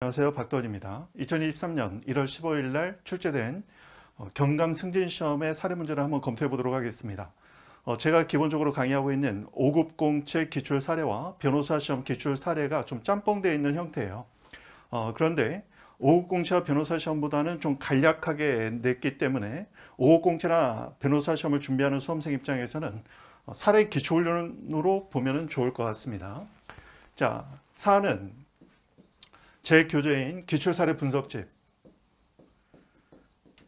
안녕하세요. 박도원입니다. 2023년 1월 15일 날 출제된 어, 경감 승진 시험의 사례 문제를 한번 검토해 보도록 하겠습니다. 어, 제가 기본적으로 강의하고 있는 5급 공채 기출 사례와 변호사 시험 기출 사례가 좀 짬뽕되어 있는 형태예요. 어, 그런데 5급 공채와 변호사 시험보다는 좀 간략하게 냈기 때문에 5급 공채나 변호사 시험을 준비하는 수험생 입장에서는 사례 기초훈련으로 보면 좋을 것 같습니다. 자, 사안은 제 교재인 기출사례 분석집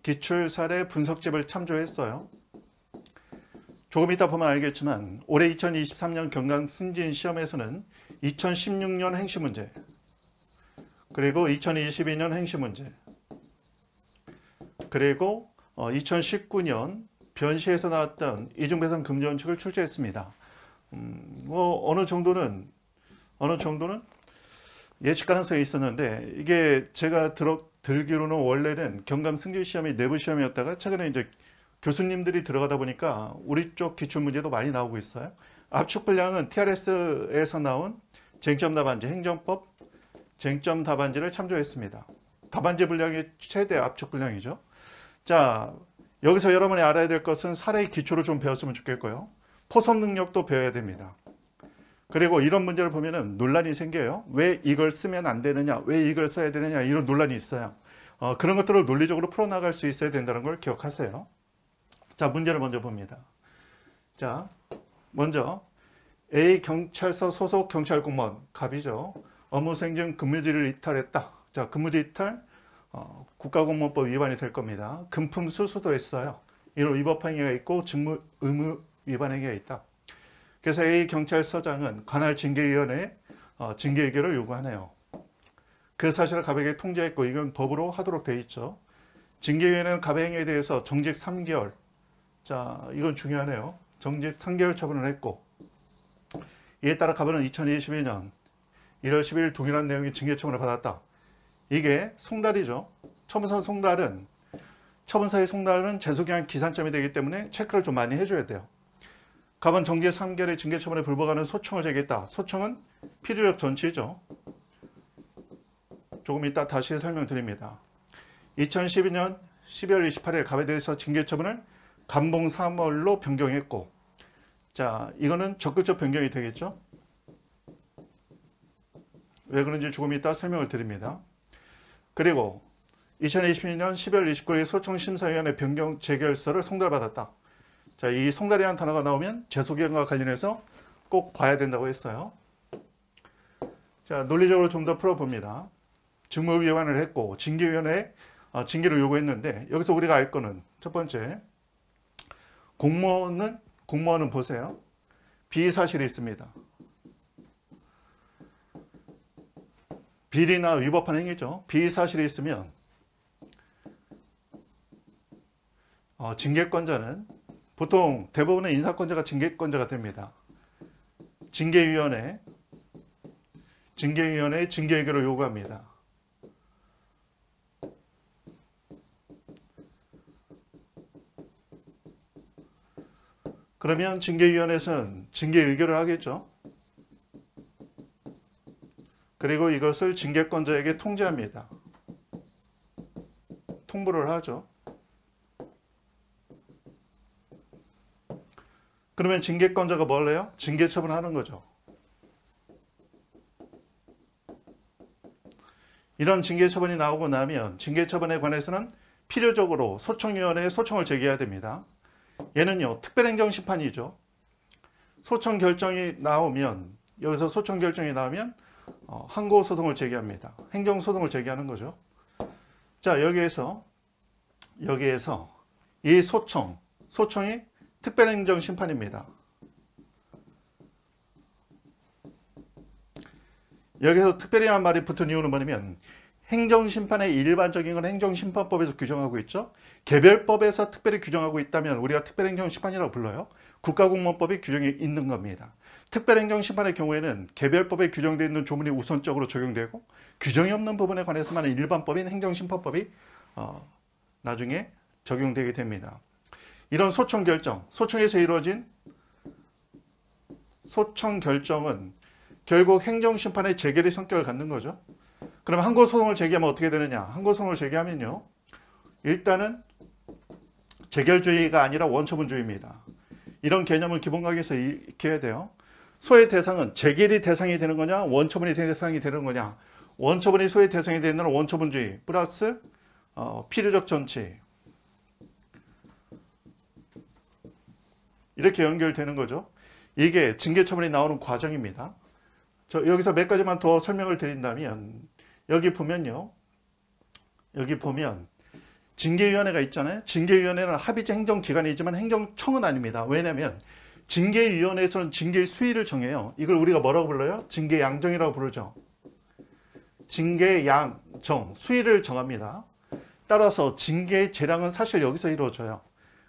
기출사례 분석집을 참조했어요. 조금 이따 보면 알겠지만 올해 2023년 경강 승진 시험에서는 2016년 행시 문제 그리고 2022년 행시 문제 그리고 2019년 어, 변시에서 나왔던 이중배상 금전 원칙을 출제했습니다. 음, 뭐 어느 정도는 어느 정도는 예측 가능성이 있었는데 이게 제가 들어, 들기로는 원래는 경감 승진 시험이 내부 시험이었다가 최근에 이제 교수님들이 들어가다 보니까 우리 쪽 기출 문제도 많이 나오고 있어요. 압축 분량은 TRS에서 나온 쟁점 답안지 행정법 쟁점 답안지를 참조했습니다. 답안지 분량이 최대 압축 분량이죠. 자, 여기서 여러분이 알아야 될 것은 사례의 기초를 좀 배웠으면 좋겠고요. 포섭 능력도 배워야 됩니다. 그리고 이런 문제를 보면은 논란이 생겨요. 왜 이걸 쓰면 안 되느냐, 왜 이걸 써야 되느냐 이런 논란이 있어요. 어, 그런 것들을 논리적으로 풀어나갈 수 있어야 된다는 걸 기억하세요. 자, 문제를 먼저 봅니다. 자, 먼저 A 경찰서 소속 경찰 공무원 갑이죠. 업무생중 근무지를 이탈했다. 자, 근무지 이탈 어, 국가공무원법 위반이 될 겁니다. 금품 수수도 했어요. 이런 위법 행위가 있고 직무 의무 위반 행위가 있다. 그래서 A 경찰서장은 관할 징계위원회에 어, 징계 의결을 요구하네요. 그 사실을 가백에 통제했고 이건 법으로 하도록 돼 있죠. 징계위원회는 가백 행에 대해서 정직 3개월 자 이건 중요하네요. 정직 3개월 처분을 했고 이에 따라 가백은 2022년 1월 10일 동일한 내용의 징계 처분을 받았다. 이게 송달이죠. 처분사 송달은 처분서의 송달은 재소기한 기산점이 되기 때문에 체크를 좀 많이 해줘야 돼요. 가은 정지 3개월의 징계 처분에 불복하는 소청을 제기했다. 소청은 필요력 전치죠. 조금 이따 다시 설명드립니다. 2012년 12월 28일 갑에 대해서 징계 처분을 감봉 3월로 변경했고 자 이거는 적극적 변경이 되겠죠. 왜 그런지 조금 이따 설명을 드립니다. 그리고 2022년 12월 29일 소청심사위원회 변경 재결서를 송달받았다. 자, 이 송달이라는 단어가 나오면 재소견과 관련해서 꼭 봐야 된다고 했어요. 자, 논리적으로 좀 더 풀어봅니다. 직무 위반을 했고 징계위원회에 어, 징계를 요구했는데 여기서 우리가 알 거는 첫 번째 공무원은 공무원은 보세요. 비사실이 있습니다. 비리나 위법한 행위죠. 비사실이 있으면 어, 징계권자는 보통 대법원의 인사권자가 징계권자가 됩니다. 징계위원회, 징계위원회의징계의결을 요구합니다. 그러면 징계위원회에서는 징계 의결을 하겠죠. 그리고 이것을 징계권자에게 통지합니다. 통보를 하죠. 그러면 징계권자가 뭘 해요? 징계 처분하는 거죠. 이런 징계 처분이 나오고 나면 징계 처분에 관해서는 필요적으로 소청위원회에 소청을 제기해야 됩니다. 얘는요. 특별행정심판이죠. 소청 결정이 나오면 여기서 소청 결정이 나오면 어, 항고소송을 제기합니다. 행정소송을 제기하는 거죠. 자 여기에서 여기에서 이 소청, 소청이 특별행정 심판입니다. 여기서 특별이란 말이 붙은 이유는 뭐냐면 행정심판의 일반적인 건 행정심판법에서 규정하고 있죠. 개별법에서 특별히 규정하고 있다면 우리가 특별행정심판이라고 불러요. 국가공무원법이 규정이 있는 겁니다. 특별행정심판의 경우에는 개별법에 규정되어 있는 조문이 우선적으로 적용되고 규정이 없는 부분에 관해서만 일반법인 행정심판법이 어, 나중에 적용되게 됩니다. 이런 소청 결정, 소청에서 이루어진 소청 결정은 결국 행정심판의 재결의 성격을 갖는 거죠. 그럼 항고소송을 제기하면 어떻게 되느냐? 항고소송을 제기하면요. 일단은 재결주의가 아니라 원처분주의입니다. 이런 개념은 기본각에서 익혀야 돼요. 소의 대상은 재결의 대상이 되는 거냐 원처분이 대상이 되는 거냐 원처분이 소의 대상이 되는 원처분주의 플러스 어, 필요적 전치 이렇게 연결되는 거죠. 이게 징계처분이 나오는 과정입니다. 저 여기서 몇 가지만 더 설명을 드린다면 여기 보면요. 여기 보면 징계위원회가 있잖아요. 징계위원회는 합의제 행정기관이지만 행정청은 아닙니다. 왜냐하면 징계위원회에서는 징계의 수위를 정해요. 이걸 우리가 뭐라고 불러요? 징계양정이라고 부르죠. 징계양정, 수위를 정합니다. 따라서 징계의 재량은 사실 여기서 이루어져요.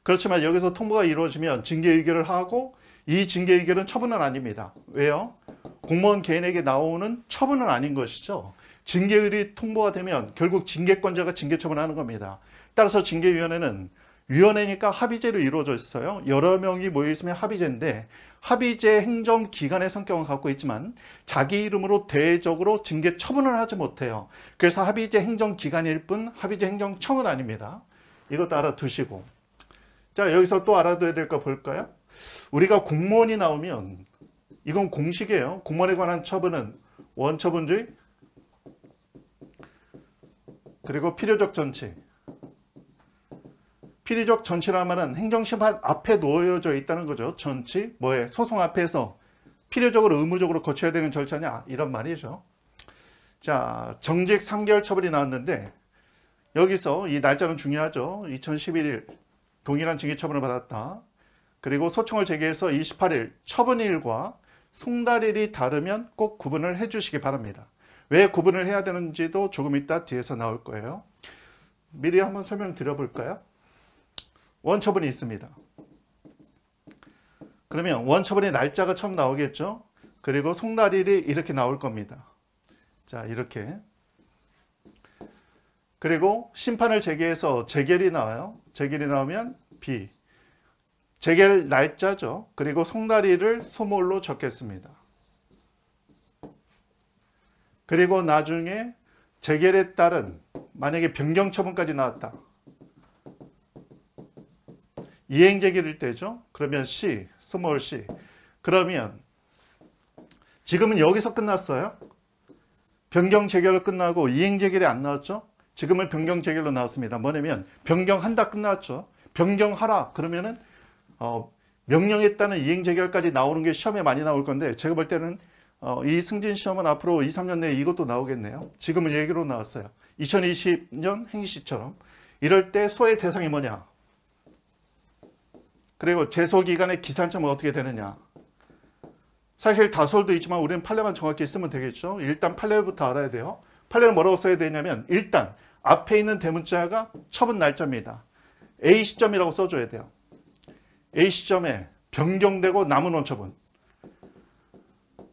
그렇지만 여기서 통보가 이루어지면 징계 의결을 하고 이 징계 의결은 처분은 아닙니다. 왜요? 공무원 개인에게 나오는 처분은 아닌 것이죠. 징계의결이 통보가 되면 결국 징계권자가 징계 처분하는 겁니다. 따라서 징계위원회는 위원회니까 합의제로 이루어져 있어요. 여러 명이 모여 있으면 합의제인데 합의제 행정기관의 성격을 갖고 있지만 자기 이름으로 대외적으로 징계 처분을 하지 못해요. 그래서 합의제 행정기관일 뿐 합의제 행정청은 아닙니다. 이것도 알아두시고 자, 여기서 또 알아둬야 될 거 볼까요? 우리가 공무원이 나오면 이건 공식이에요. 공무원에 관한 처분은 원처분주의 그리고 필요적 전치 필요적 전치란 말은 행정심판 앞에 놓여져 있다는 거죠. 전치, 뭐에 소송 앞에서 필요적으로 의무적으로 거쳐야 되는 절차냐 이런 말이죠. 자, 정직 3개월 처분이 나왔는데 여기서 이 날짜는 중요하죠. 2011일 동일한 징계 처분을 받았다. 그리고 소청을 제기해서 28일 처분일과 송달일이 다르면 꼭 구분을 해 주시기 바랍니다. 왜 구분을 해야 되는지도 조금 이따 뒤에서 나올 거예요. 미리 한번 설명 드려볼까요? 원처분이 있습니다. 그러면 원처분의 날짜가 처음 나오겠죠? 그리고 송달일이 이렇게 나올 겁니다. 자, 이렇게 그리고 심판을 재개해서 재결이 나와요. 재결이 나오면 B. 재결 날짜죠. 그리고 송다리를 소몰로 적겠습니다. 그리고 나중에 재결에 따른 만약에 변경 처분까지 나왔다. 이행 재결일 때죠. 그러면 C, 소몰 C. 그러면 지금은 여기서 끝났어요. 변경 재결 끝나고 이행 재결이 안 나왔죠. 지금은 변경 재결로 나왔습니다. 뭐냐면 변경한다 끝났죠. 변경하라 그러면은 어, 명령했다는 이행 재결까지 나오는 게 시험에 많이 나올 건데 제가 볼 때는 어, 이 승진 시험은 앞으로 2, 3년 내에 이것도 나오겠네요. 지금은 얘기로 나왔어요. 2020년 행시처럼 이럴 때 소의 대상이 뭐냐 그리고 제소기간의 기산점은 어떻게 되느냐 사실 다솔도 있지만 우리는 판례만 정확히 쓰면 되겠죠 일단 판례부터 알아야 돼요 판례는 뭐라고 써야 되냐면 일단 앞에 있는 대문자가 처분 날짜입니다. A 시점이라고 써줘야 돼요. A 시점에 변경되고 남은 원처분.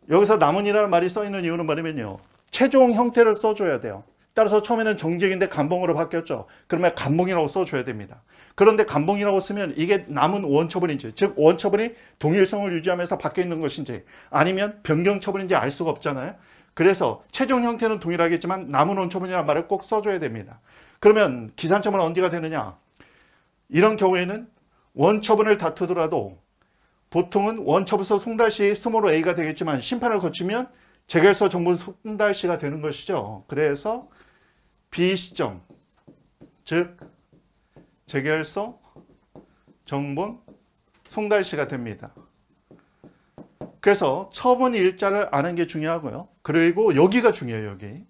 여기서 남은이라는 말이 써있는 이유는 뭐냐면요. 최종 형태를 써줘야 돼요. 따라서 처음에는 정직인데 감봉으로 바뀌었죠. 그러면 감봉이라고 써줘야 됩니다. 그런데 감봉이라고 쓰면 이게 남은 원처분인지 즉 원처분이 동일성을 유지하면서 바뀌어 있는 것인지 아니면 변경처분인지 알 수가 없잖아요. 그래서 최종 형태는 동일하겠지만 남은 원초문이란 말을 꼭 써줘야 됩니다. 그러면 기산점은 언제가 되느냐? 이런 경우에는 원처분을 다투더라도 보통은 원처분서 송달시 스모로 A가 되겠지만 심판을 거치면 재결서 정분 송달시가 되는 것이죠. 그래서 B 시점, 즉 재결서 정분 송달시가 됩니다. 그래서 처분 일자를 아는 게 중요하고요. 그리고 여기가 중요해요. 여기.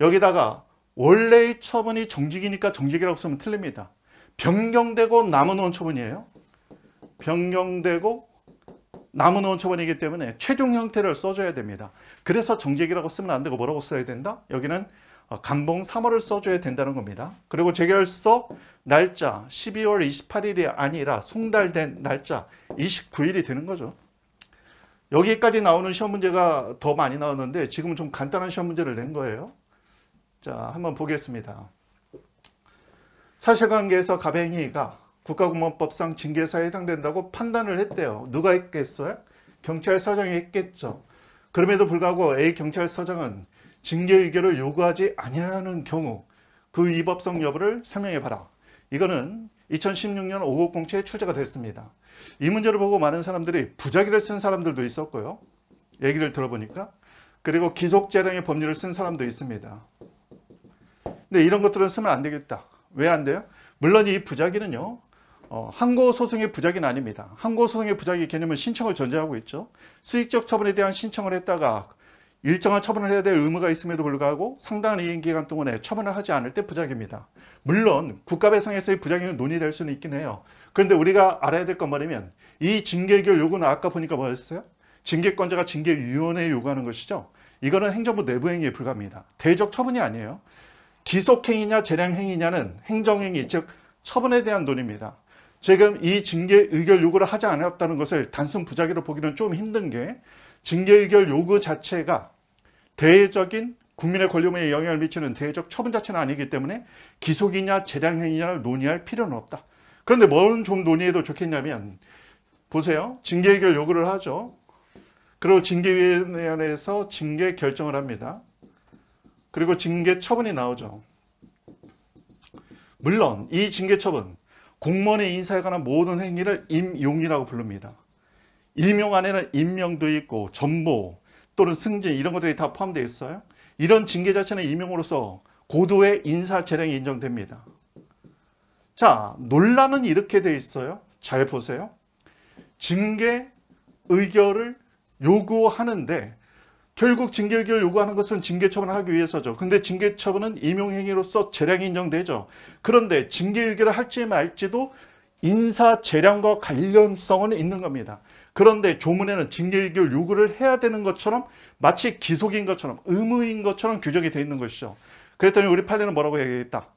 여기다가 원래의 처분이 정직이니까 정직이라고 쓰면 틀립니다. 변경되고 남은 원처분이에요. 변경되고 남은 원처분이기 때문에 최종 형태를 써줘야 됩니다. 그래서 정직이라고 쓰면 안 되고 뭐라고 써야 된다? 여기는 감봉 어, 3월을 써줘야 된다는 겁니다. 그리고 재결석 날짜 12월 28일이 아니라 송달된 날짜 29일이 되는 거죠. 여기까지 나오는 시험 문제가 더 많이 나오는데 지금은 좀 간단한 시험 문제를 낸 거예요. 자, 한번 보겠습니다. 사실관계에서 가뱅이가 국가공무원법상 징계사에 해당된다고 판단을 했대요. 누가 했겠어요? 경찰서장이 했겠죠. 그럼에도 불구하고 A 경찰서장은 징계 의결을 요구하지 아니하는 경우 그 위법성 여부를 설명해 봐라. 이거는 2016년 5호0채에 출제가 됐습니다. 이 문제를 보고 많은 사람들이 부작위를 쓴 사람들도 있었고요. 얘기를 들어보니까. 그리고 기속 재량의 법률을 쓴 사람도 있습니다. 근데 이런 것들은 쓰면 안 되겠다. 왜 안 돼요? 물론 이 부작위는요. 어, 항고 소송의 부작위는 아닙니다. 항고 소송의 부작위 개념은 신청을 전제하고 있죠. 수익적 처분에 대한 신청을 했다가 일정한 처분을 해야 될 의무가 있음에도 불구하고 상당한 이행기간 동안에 처분을 하지 않을 때 부작입니다. 물론 국가배상에서의 부작용은 논의될 수는 있긴 해요. 그런데 우리가 알아야 될건 말이면 이 징계결 요구는 아까 보니까 뭐였어요? 징계권자가 징계위원회에 요구하는 것이죠. 이거는 행정부 내부행위에 불과합니다. 대적 처분이 아니에요. 기속행위냐 재량행위냐는 행정행위 즉 처분에 대한 논의입니다. 지금 이 징계 의결 요구를 하지 않았다는 것을 단순 부작위로 보기는 좀 힘든 게 징계의결 요구 자체가 대외적인 국민의 권리에 영향을 미치는 대외적 처분 자체는 아니기 때문에 기속이냐 재량행위냐를 논의할 필요는 없다. 그런데 뭘 좀 논의해도 좋겠냐면 보세요. 징계의결 요구를 하죠. 그리고 징계위원회에서 징계 결정을 합니다. 그리고 징계 처분이 나오죠. 물론 이 징계 처분 공무원의 인사에 관한 모든 행위를 임용이라고 부릅니다. 임용 안에는 임명도 있고 전보 또는 승진 이런 것들이 다 포함되어 있어요. 이런 징계 자체는 임용으로서 고도의 인사 재량이 인정됩니다. 자, 논란은 이렇게 되어 있어요. 잘 보세요. 징계 의결을 요구하는데 결국 징계 의결 을 요구하는 것은 징계 처분을 하기 위해서죠. 근데 징계 처분은 임용 행위로서 재량이 인정되죠. 그런데 징계 의결을 할지 말지도 인사 재량과 관련성은 있는 겁니다. 그런데 조문에는 징계의결 요구를 해야 되는 것처럼 마치 기속인 것처럼 의무인 것처럼 규정이 되어 있는 것이죠. 그랬더니 우리 판례는 뭐라고 얘기했다.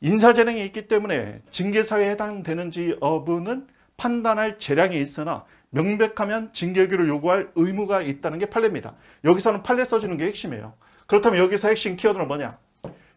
인사재량이 있기 때문에 징계사에 해당되는지 여부는 판단할 재량이 있으나 명백하면 징계의결을 요구할 의무가 있다는 게 판례입니다. 여기서는 판례 써주는 게 핵심이에요. 그렇다면 여기서 핵심 키워드는 뭐냐?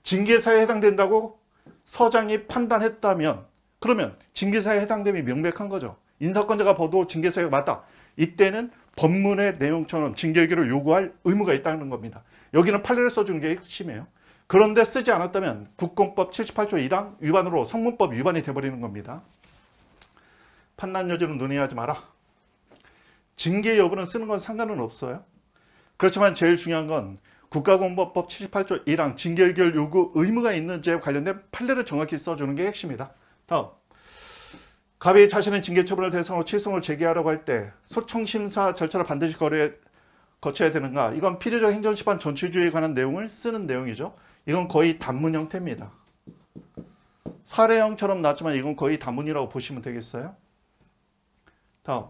징계사에 해당된다고 서장이 판단했다면 그러면 징계사에 해당됨이 명백한 거죠. 인사권자가 봐도 징계사유가 맞다. 이때는 법문의 내용처럼 징계기를 요구할 의무가 있다는 겁니다. 여기는 판례를 써주는 게 핵심이에요. 그런데 쓰지 않았다면 국공법 78조 1항 위반으로 성문법 위반이 돼버리는 겁니다. 판단 여지는 논의하지 마라. 징계 여부는 쓰는 건 상관은 없어요. 그렇지만 제일 중요한 건국가공법법 78조 1항 징계 의결 요구 의무가 있는지에 관련된 판례를 정확히 써주는 게 핵심이다. 다음. 갑이 자신의 징계 처분을 대상으로 칠성을 제기하라고 할 때 소청 심사 절차를 반드시 거래, 거쳐야 되는가? 이건 필요적 행정심판 전체주의에 관한 내용을 쓰는 내용이죠. 이건 거의 단문 형태입니다. 사례형처럼 나왔지만 이건 거의 단문이라고 보시면 되겠어요. 다음.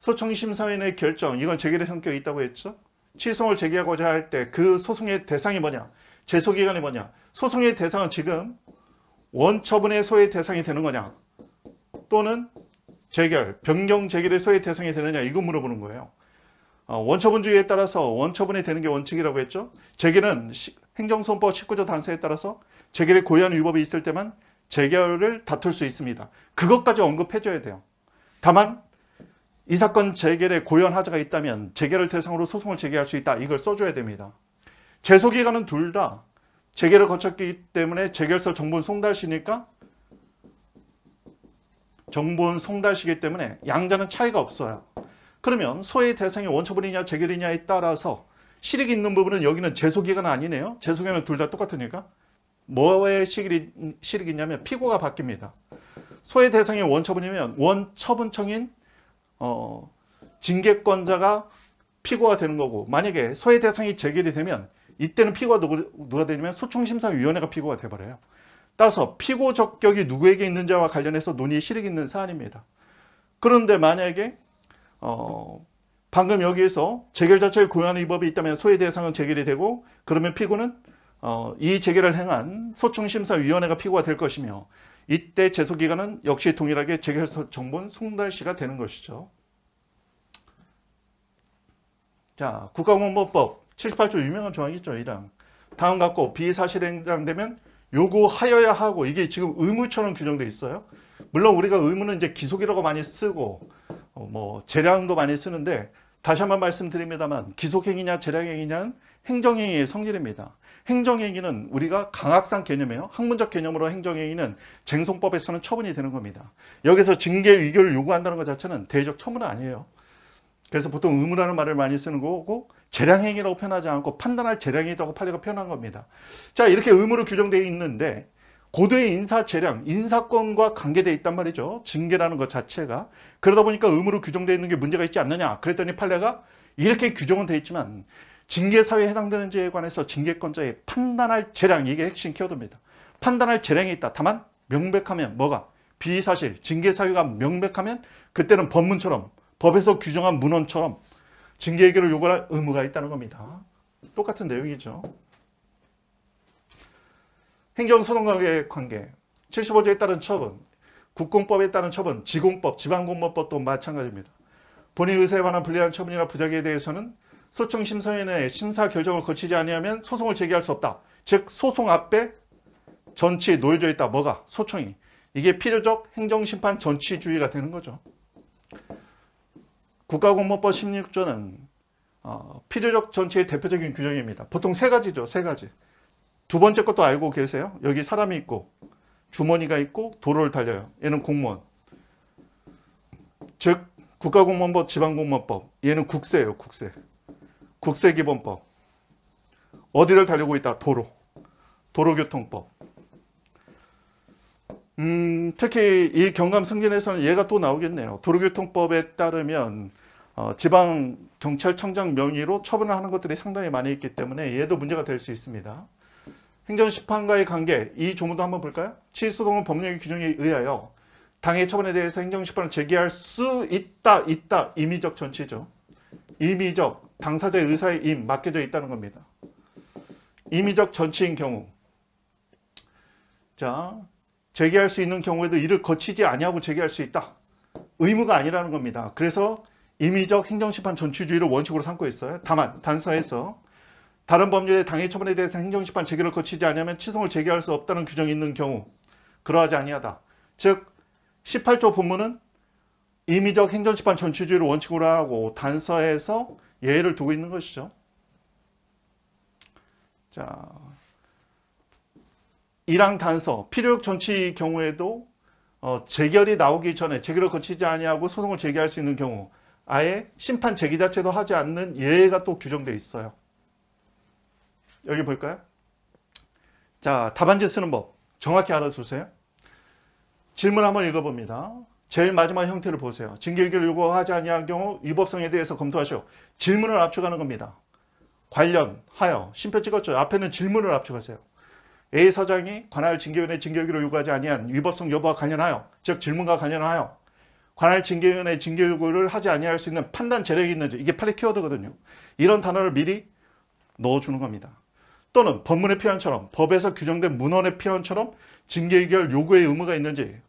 소청심사위원의 결정, 이건 재결의 성격이 있다고 했죠. 취소을 제기하고자 할 때 그 소송의 대상이 뭐냐, 제소기간이 뭐냐, 소송의 대상은 지금 원처분의 소의 대상이 되는 거냐, 또는 재결, 변경 재결의 소의 대상이 되느냐 이거 물어보는 거예요. 어, 원처분주의에 따라서 원처분이 되는 게 원칙이라고 했죠. 재결은 행정소법 19조 단서에 따라서 재결의 고의한 위법이 있을 때만 재결을 다툴 수 있습니다. 그것까지 언급해줘야 돼요. 다만 이 사건 재결에 고의한 하자가 있다면 재결을 대상으로 소송을 제기할 수 있다. 이걸 써줘야 됩니다. 재소기간은 둘 다 재결을 거쳤기 때문에 재결서 정본 송달시니까 정보는 송달시기 때문에 양자는 차이가 없어요. 그러면 소의 대상이 원처분이냐 재결이냐에 따라서 실익이 있는 부분은 여기는 재소기간 아니네요. 재소기간은 둘 다 똑같으니까. 뭐의 실익이, 실익이 있냐면 피고가 바뀝니다. 소의 대상이 원처분이면 원처분청인 어, 징계권자가 피고가 되는 거고 만약에 소의 대상이 재결이 되면 이때는 피고가 누구, 누가 되냐면 소총심사위원회가 피고가 돼버려요. 따라서 피고 적격이 누구에게 있는지와 관련해서 논의의 실익 이 있는 사안입니다. 그런데 만약에 어 방금 여기에서 재결 자체에 고유한 위법이 있다면 소의 대상은 재결이 되고 그러면 피고는 어 이 재결을 행한 소청심사위원회가 피고가 될 것이며 이때 제소기간은 역시 동일하게 재결 정본 송달시가 되는 것이죠. 자 국가공무원법 78조 유명한 조항이 있죠. 이랑 다음 같고 비사실에 해당되면 요구하여야 하고 이게 지금 의무처럼 규정돼 있어요. 물론 우리가 의무는 이제 기속이라고 많이 쓰고 어, 뭐 재량도 많이 쓰는데 다시 한 번 말씀드립니다만 기속행위냐 재량행위냐는 행정행위의 성질입니다. 행정행위는 우리가 강학상 개념이에요. 학문적 개념으로 행정행위는 쟁송법에서는 처분이 되는 겁니다. 여기서 징계 의결을 요구한다는 것 자체는 대의적 처분은 아니에요. 그래서 보통 의무라는 말을 많이 쓰는 거고 재량행위라고 표현하지 않고 판단할 재량이라고 판례가 표현한 겁니다. 자 이렇게 의무로 규정되어 있는데 고도의 인사 재량, 인사권과 관계되어 있단 말이죠. 징계라는 것 자체가. 그러다 보니까 의무로 규정되어 있는 게 문제가 있지 않느냐. 그랬더니 판례가 이렇게 규정은 되어 있지만 징계사유에 해당되는 지에 관해서 징계권자의 판단할 재량, 이게 핵심 키워드입니다. 판단할 재량이 있다. 다만 명백하면 뭐가? 비사실, 징계사유가 명백하면 그때는 법문처럼, 법에서 규정한 문헌처럼 징계의결을 요구할 의무가 있다는 겁니다. 똑같은 내용이죠. 행정소송과의 관계, 75조에 따른 처분, 국공법에 따른 처분, 지공법, 지방공무법도 마찬가지입니다. 본인 의사에 관한 불리한 처분이나 부작위에 대해서는 소청심사위원회의 심사 결정을 거치지 아니하면 소송을 제기할 수 없다. 즉 소송 앞에 전치에 놓여져 있다. 뭐가? 소청이. 이게 필요적 행정심판 전치주의가 되는 거죠. 국가공무원법 16조는 어, 필요적 전체의 대표적인 규정입니다. 보통 세 가지죠. 세 가지. 두 번째 것도 알고 계세요. 여기 사람이 있고 주머니가 있고 도로를 달려요. 얘는 공무원. 즉 국가공무원법, 지방공무원법. 얘는 국세예요. 국세. 국세기본법. 어디를 달리고 있다? 도로. 도로교통법. 음, 특히 이 경감 승진에서는 얘가 또 나오겠네요. 도로교통법에 따르면 어, 지방경찰청장 명의로 처분을 하는 것들이 상당히 많이 있기 때문에 얘도 문제가 될 수 있습니다. 행정심판과의 관계, 이 조문도 한번 볼까요? 치수동은 법령의 규정에 의하여 당의 처분에 대해서 행정심판을 제기할 수 있다, 있다, 임의적 전치죠. 임의적, 당사자의 의사에 임, 맡겨져 있다는 겁니다. 임의적 전치인 경우. 자, 재개할 수 있는 경우에도 이를 거치지 아니하고 재개할 수 있다. 의무가 아니라는 겁니다. 그래서 임의적 행정심판 전치주의를 원칙으로 삼고 있어요. 다만 단서에서 다른 법률의 당해 처분에 대해서 행정심판 재개를 거치지 않으면 치소을 재개할 수 없다는 규정이 있는 경우 그러하지 아니하다. 즉 18조 본문은 임의적 행정심판 전치주의를 원칙으로 하고 단서에서 예외를 두고 있는 것이죠. 자, 이랑 단서, 필요적정치의 경우에도 어, 재결이 나오기 전에 재결을 거치지 아니하고 소송을 제기할 수 있는 경우 아예 심판 제기 자체도 하지 않는 예외가 또 규정되어 있어요. 여기 볼까요? 자, 답안지 쓰는 법 정확히 알아두세요. 질문 한번 읽어봅니다. 제일 마지막 형태를 보세요. 징계의결 요구하지 아니한 경우 위법성에 대해서 검토하시오. 질문을 압축하는 겁니다. 관련하여 심표 찍었죠. 앞에는 질문을 압축하세요. A 사장이 관할 징계위원회 징계하기로 요구하지 아니한 위법성 여부와 관련하여 즉 질문과 관련하여 관할 징계위원회 징계 요구를 하지 아니할 수 있는 판단 재력이 있는지 이게 팔리 키워드거든요. 이런 단어를 미리 넣어주는 겁니다. 또는 법문의 표현처럼 법에서 규정된 문헌의 표현처럼 징계의결 요구의 의무가 있는지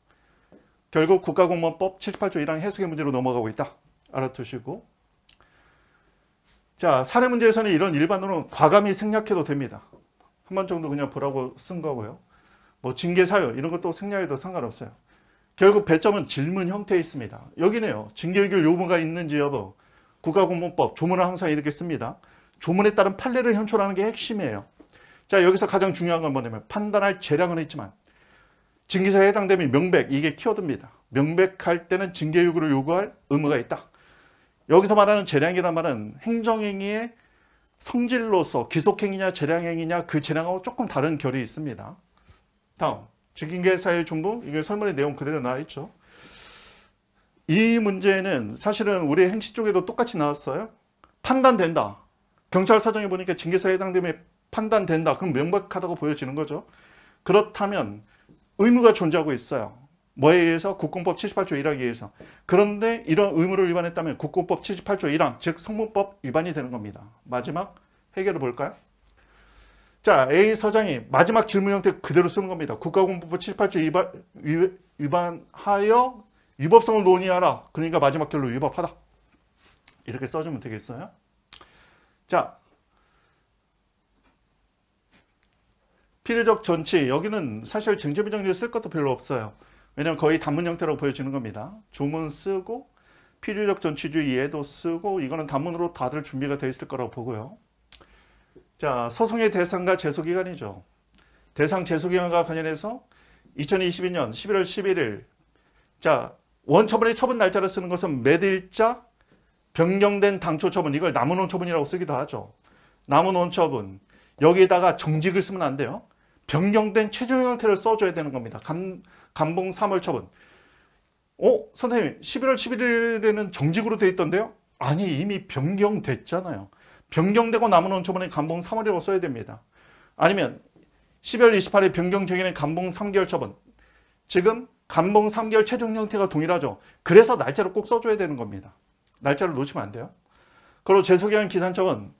결국 국가공무원법 78조 1항 해석의 문제로 넘어가고 있다. 알아두시고 자 사례 문제에서는 이런 일반으로 과감히 생략해도 됩니다. 한번 정도 그냥 보라고 쓴 거고요. 뭐 징계 사유 이런 것도 생략해도 상관없어요. 결국 배점은 질문 형태에 있습니다. 여기네요. 징계의결 요구가 있는지 여부, 국가공무원법, 조문을 항상 이렇게 씁니다. 조문에 따른 판례를 현출하는 게 핵심이에요. 자 여기서 가장 중요한 건 뭐냐면 판단할 재량은 있지만 징계사에 해당되면 명백 이게 키워드입니다. 명백할 때는 징계 요구를 요구할 의무가 있다. 여기서 말하는 재량이란 말은 행정행위의 성질로서 기속행위냐 재량행위냐 그 재량하고 조금 다른 결이 있습니다. 다음 직인계사의 존부 이게 설문의 내용 그대로 나와 있죠. 이 문제는 사실은 우리 행시 쪽에도 똑같이 나왔어요. 판단된다. 경찰 사정에 보니까 징계사에 해당되면 판단된다. 그럼 명백하다고 보여지는 거죠. 그렇다면 의무가 존재하고 있어요. 뭐에 의해서 국공법 78조 1항에 의해서 그런데 이런 의무를 위반했다면 국공법 78조 1항 즉 성문법 위반이 되는 겁니다. 마지막 해결을 볼까요? 자 A 서장이 마지막 질문 형태 그대로 쓰는 겁니다. 국가공법 78조 위반, 위반하여 위법성을 논의하라. 그러니까 마지막 결론 위법하다. 이렇게 써주면 되겠어요? 자 필요적 전치 여기는 사실 쟁점이 정리를 쓸 것도 별로 없어요. 왜냐하면 거의 단문 형태로 보여지는 겁니다. 조문 쓰고 필요적 전치주 이해도 쓰고 이거는 단문으로 다들 준비가 돼 있을 거라고 보고요. 자 소송의 대상과 제소기간이죠. 대상 제소기간과 관련해서 2022년 11월 11일 자 원처분의 처분 날짜를 쓰는 것은 매일자 변경된 당초 처분 이걸 남은 원처분이라고 쓰기도 하죠. 남은 원처분 여기에다가 정직을 쓰면 안 돼요. 변경된 최종 형태를 써줘야 되는 겁니다. 감, 감봉 3월 처분. 어? 선생님 11월 11일에는 정직으로 돼 있던데요? 아니 이미 변경됐잖아요. 변경되고 남은 원초분에 감봉 3월이라고 써야 됩니다. 아니면 12월 28일 변경적인 감봉 3개월 처분. 지금 감봉 3개월 최종 형태가 동일하죠. 그래서 날짜를 꼭 써줘야 되는 겁니다. 날짜를 놓치면 안 돼요. 그리고 재소개한 기산청은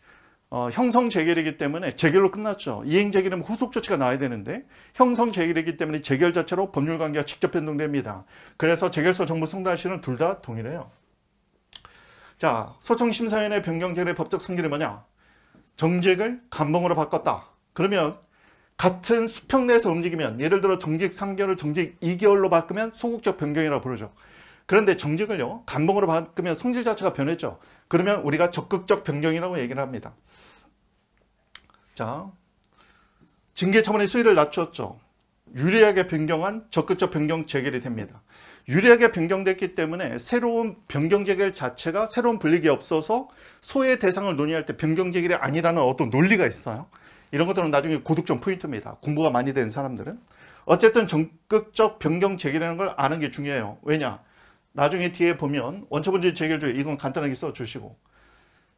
어, 형성 재결이기 때문에 재결로 끝났죠. 이행 재결이면 후속 조치가 나야 와 되는데 형성 재결이기 때문에 재결 자체로 법률 관계가 직접 변동됩니다. 그래서 재결서 정부 송달 시는 둘 다 동일해요. 자, 소청심사위원회 변경재결의 법적 성질이 뭐냐? 정직을 감봉으로 바꿨다. 그러면 같은 수평 내에서 움직이면 예를 들어 정직 3개월을 정직 2개월로 바꾸면 소극적 변경이라고 부르죠. 그런데 정직을요 감봉으로 바꾸면 성질 자체가 변했죠. 그러면 우리가 적극적 변경이라고 얘기를 합니다. 자, 징계 처분의 수위를 낮췄죠. 유리하게 변경한 적극적 변경 재결이 됩니다. 유리하게 변경됐기 때문에 새로운 변경 재결 자체가 새로운 분리기 없어서 소외 대상을 논의할 때 변경 재결이 아니라는 어떤 논리가 있어요. 이런 것들은 나중에 고득점 포인트입니다. 공부가 많이 된 사람들은. 어쨌든 적극적 변경 재결이라는 걸 아는 게 중요해요. 왜냐? 나중에 뒤에 보면 원초본질 재결주의 이건 간단하게 써주시고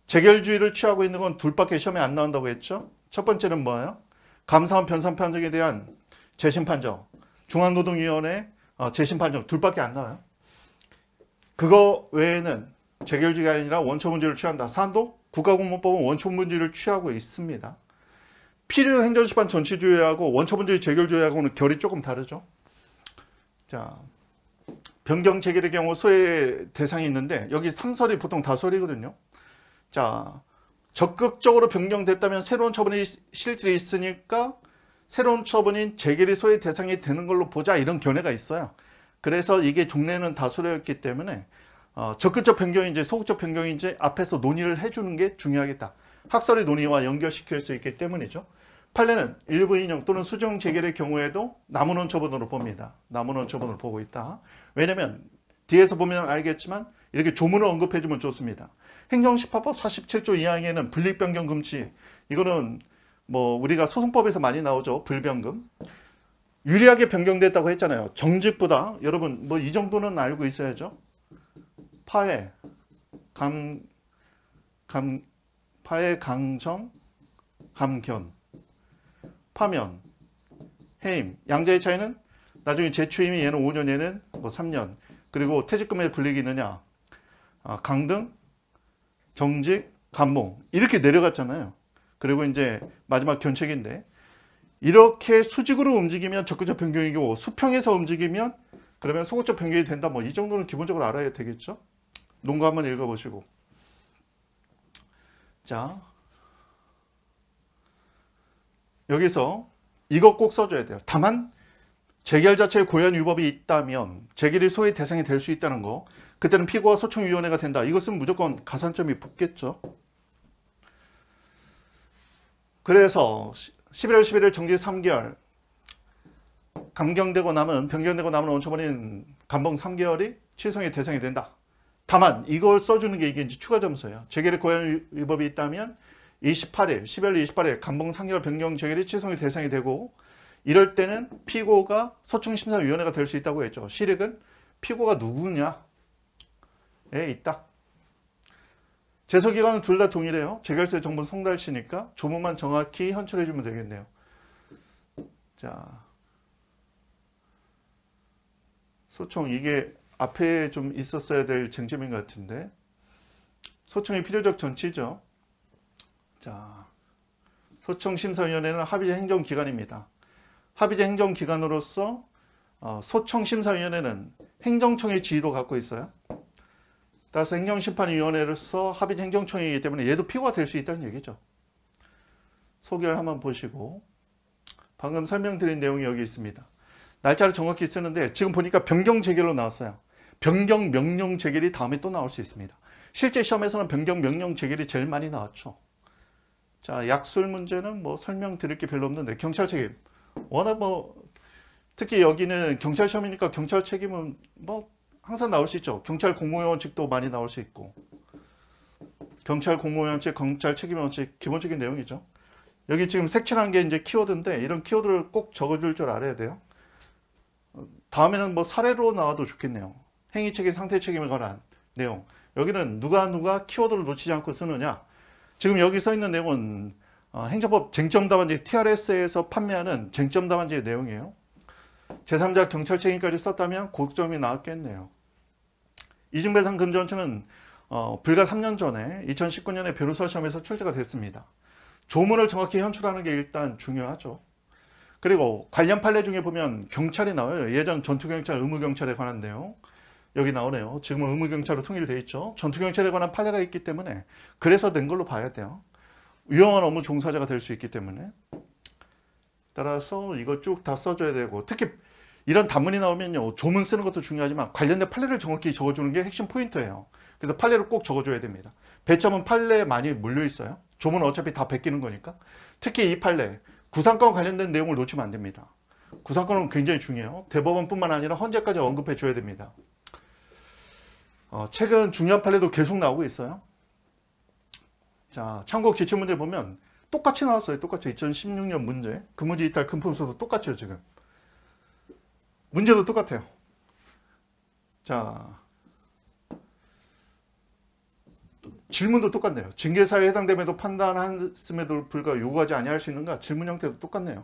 재결주의를 취하고 있는 건 둘밖에 시험에 안 나온다고 했죠. 첫 번째는 뭐예요? 감사원 변산 판정에 대한 재심 판정, 중앙노동위원회 어, 재심 판정 둘밖에 안 나와요. 그거 외에는 재결주의가 아니라 원초 문제를 취한다. 산도 국가공무법은 원초 문제를 취하고 있습니다. 필요 행정시판 전치주의하고 원초본질 재결주의하고는 결이 조금 다르죠. 자, 변경 체결의 경우 소외 대상이 있는데 여기 3설이 보통 다설이거든요. 자, 적극적으로 변경됐다면 새로운 처분이 실질이 있으니까 새로운 처분인 재결이 소외 대상이 되는 걸로 보자 이런 견해가 있어요. 그래서 이게 종래는 다소료였기 때문에 어, 적극적 변경인지 소극적 변경인지 앞에서 논의를 해주는 게 중요하겠다. 학설의 논의와 연결시킬 수 있기 때문이죠. 판례는 일부 인용 또는 수정 재결의 경우에도 남은 원처분으로 봅니다. 남은 원처분으로 보고 있다. 왜냐면 뒤에서 보면 알겠지만 이렇게 조문을 언급해주면 좋습니다. 행정심판법 47조 2항에는 불리변경 금지 이거는 뭐 우리가 소송법에서 많이 나오죠. 불변금. 유리하게 변경됐다고 했잖아요. 정직보다 여러분 뭐 이 정도는 알고 있어야죠. 파해, 감, 감, 파해, 강정, 감견, 파면, 해임. 양자의 차이는 나중에 재취임이 얘는 5년 얘는 뭐 3년 그리고 퇴직금에 불리기느냐 아, 강등 정직 감봉 이렇게 내려갔잖아요 그리고 이제 마지막 견책인데 이렇게 수직으로 움직이면 적극적 변경이고 수평에서 움직이면 그러면 소극적 변경이 된다 뭐 이 정도는 기본적으로 알아야 되겠죠 농구 한번 읽어보시고 자 여기서 이거 꼭 써줘야 돼요 다만 재결 자체에 고유 위법이 있다면 재결이 소위 대상이 될 수 있다는 거 그때는 피고와 소청위원회가 된다. 이것은 무조건 가산점이 붙겠죠. 그래서 11월 11일 정지 3개월 감경되고 남은 변경되고 남은 원초범인 감봉 3개월이 취성의 대상이 된다. 다만 이걸 써주는 게 이게 이제 추가 점수예요. 재결의 고유 위법이 있다면 28일, 1 1월 28일 감봉 3개월 변경 재결이 취성의 대상이 되고 이럴 때는 피고가 소청심사위원회가 될 수 있다고 했죠. 실익은 피고가 누구냐에 있다. 제소기관은둘 다 동일해요. 재결세 정본 송달시니까 조문만 정확히 현출해주면 되겠네요. 자, 소청 이게 앞에 좀 있었어야 될 쟁점인 것 같은데 소청이 필요적 전치죠. 자, 소청심사위원회는 합의 행정기관입니다. 합의제 행정기관으로서 어, 소청심사위원회는 행정청의 지위도 갖고 있어요. 따라서 행정심판위원회로서 합의제 행정청이기 때문에 얘도 피고가 될 수 있다는 얘기죠. 소개를 한번 보시고 방금 설명드린 내용이 여기 있습니다. 날짜를 정확히 쓰는데 지금 보니까 변경 재결로 나왔어요. 변경 명령 재결이 다음에 또 나올 수 있습니다. 실제 시험에서는 변경 명령 재결이 제일 많이 나왔죠. 자, 약술 문제는 뭐 설명드릴 게 별로 없는데 경찰 책임. 워낙 뭐 특히 여기는 경찰 시험이니까 경찰 책임은 뭐 항상 나올 수 있죠. 경찰 공무원직도 많이 나올 수 있고 경찰 공무원칙, 경찰 책임원칙 기본적인 내용이죠. 여기 지금 색칠한 게 이제 키워드인데 이런 키워드를 꼭 적어줄 줄 알아야 돼요. 다음에는 뭐 사례로 나와도 좋겠네요. 행위 책임, 상태 책임에 관한 내용. 여기는 누가 누가 키워드를 놓치지 않고 쓰느냐. 지금 여기 써 있는 내용은 어, 행정법 쟁점 답안지 TRS에서 판매하는 쟁점 답안지의 내용이에요. 제3자 경찰 책임까지 썼다면 고득점이 나왔겠네요. 이중배상 금전원는 어, 불과 3년 전에 2019년에 변호사 시험에서 출제가 됐습니다. 조문을 정확히 현출하는 게 일단 중요하죠. 그리고 관련 판례 중에 보면 경찰이 나와요. 예전 전투경찰, 의무경찰에 관한 내용. 여기 나오네요. 지금은 의무경찰로 통일되어 있죠. 전투경찰에 관한 판례가 있기 때문에 그래서 된 걸로 봐야 돼요. 위험한 업무 종사자가 될 수 있기 때문에 따라서 이거 쭉 다 써줘야 되고 특히 이런 단문이 나오면요 조문 쓰는 것도 중요하지만 관련된 판례를 정확히 적어주는 게 핵심 포인트예요 그래서 판례를 꼭 적어줘야 됩니다 배점은 판례에 많이 물려 있어요 조문 어차피 다 베끼는 거니까 특히 이 판례 구상권 관련된 내용을 놓치면 안 됩니다 구상권은 굉장히 중요해요 대법원뿐만 아니라 헌재까지 언급해 줘야 됩니다 어, 최근 중요한 판례도 계속 나오고 있어요 자, 참고 기출문제 보면 똑같이 나왔어요. 똑같이 2016년 문제. 금문지 그 이탈 금품수도 똑같아요, 지금. 문제도 똑같아요. 자, 질문도 똑같네요. 징계사유에 해당됨에도 판단했음에도 불구하고 요구하지 아니할 수 있는가? 질문 형태도 똑같네요.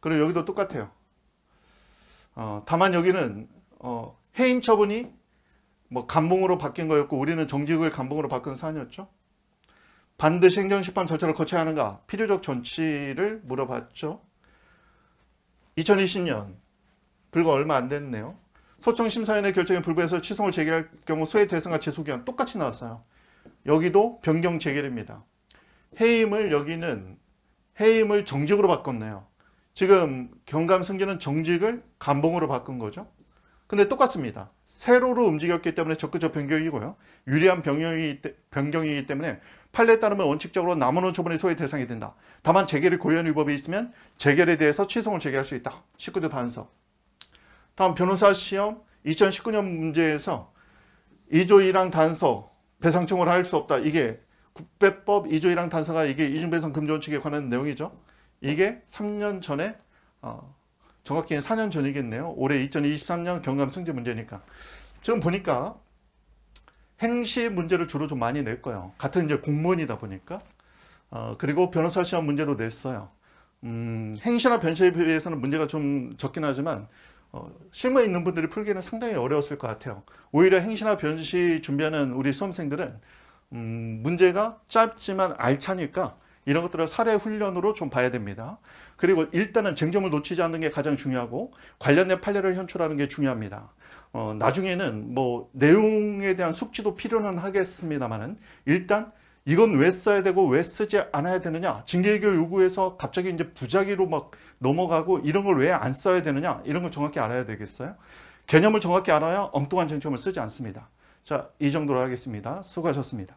그리고 여기도 똑같아요. 어, 다만 여기는 어, 해임 처분이 뭐 감봉으로 바뀐 거였고 우리는 정직을 감봉으로 바꾼 사안이었죠. 반드시 행정심판 절차를 거쳐야 하는가? 필요적 전치를 물어봤죠. 2020년, 불과 얼마 안 됐네요. 소청심사위원회 결정에 불부해서 취소를 제기할 경우 소의 대상과 재소기한 똑같이 나왔어요. 여기도 변경 재개입니다. 해임을 여기는 해임을 정직으로 바꿨네요. 지금 경감 승진은 정직을 감봉으로 바꾼 거죠. 근데 똑같습니다. 세로로 움직였기 때문에 적극적 변경이고요. 유리한 변경이기, 변경이기 때문에 판례에 따르면 원칙적으로 남은원은 처분의 소외 대상이 된다. 다만 재결이 고의한 위법이 있으면 재결에 대해서 취소를 재결할수 있다. 19조 단서. 다음 변호사 시험 2019년 문제에서 2조 1항 단서 배상청을 할 수 없다. 이게 국배법 2조 1항 단서가 이게 이중배상 금지 원칙에 관한 내용이죠. 이게 3년 전에 어, 정확히는 4년 전이겠네요. 올해 2023년 경감 승제 문제니까. 지금 보니까 행시 문제를 주로 좀 많이 낼 거예요. 같은 이제 공무원이다 보니까. 어, 그리고 변호사 시험 문제도 냈어요. 음, 행시나 변시에 비해서는 문제가 좀 적긴 하지만 어, 실무에 있는 분들이 풀기는 상당히 어려웠을 것 같아요. 오히려 행시나 변시 준비하는 우리 수험생들은 음, 문제가 짧지만 알차니까 이런 것들을 사례 훈련으로 좀 봐야 됩니다. 그리고 일단은 쟁점을 놓치지 않는 게 가장 중요하고 관련된 판례를 현출하는 게 중요합니다. 어, 나중에는 뭐 내용에 대한 숙지도 필요는 하겠습니다만은 일단 이건 왜 써야 되고 왜 쓰지 않아야 되느냐 징계해결 요구해서 갑자기 이제 부작위로 막 넘어가고 이런 걸 왜 안 써야 되느냐 이런 걸 정확히 알아야 되겠어요. 개념을 정확히 알아야 엉뚱한 쟁점을 쓰지 않습니다. 자, 이 정도로 하겠습니다. 수고하셨습니다.